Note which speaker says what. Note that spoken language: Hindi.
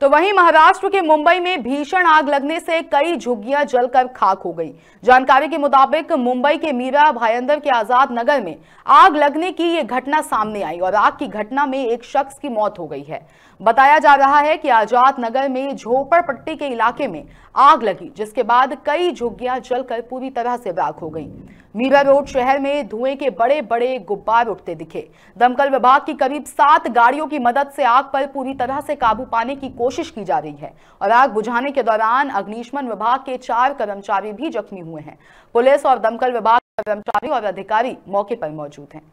Speaker 1: तो वहीं महाराष्ट्र के मुंबई में भीषण आग लगने से कई झुग्गियां जलकर खाक हो गई जानकारी के मुताबिक मुंबई के मीरा भाईंदर के आजाद नगर में आग लगने की ये घटना सामने आई और आग की घटना में एक शख्स की मौत हो गई है बताया जा रहा है कि आजाद नगर में झोपड़पट्टी के इलाके में आग लगी जिसके बाद कई झुग्गियां जलकर पूरी तरह से राख हो गई मीरा रोड शहर में धुएं के बड़े बड़े गुब्बार उठते दिखे दमकल विभाग की करीब सात गाड़ियों की मदद से आग पर पूरी तरह से काबू पाने की कोशिश की जा रही है और आग बुझाने के दौरान अग्निशमन विभाग के चार कर्मचारी भी जख्मी हुए हैं पुलिस और दमकल विभाग कर्मचारी और अधिकारी मौके पर मौजूद हैं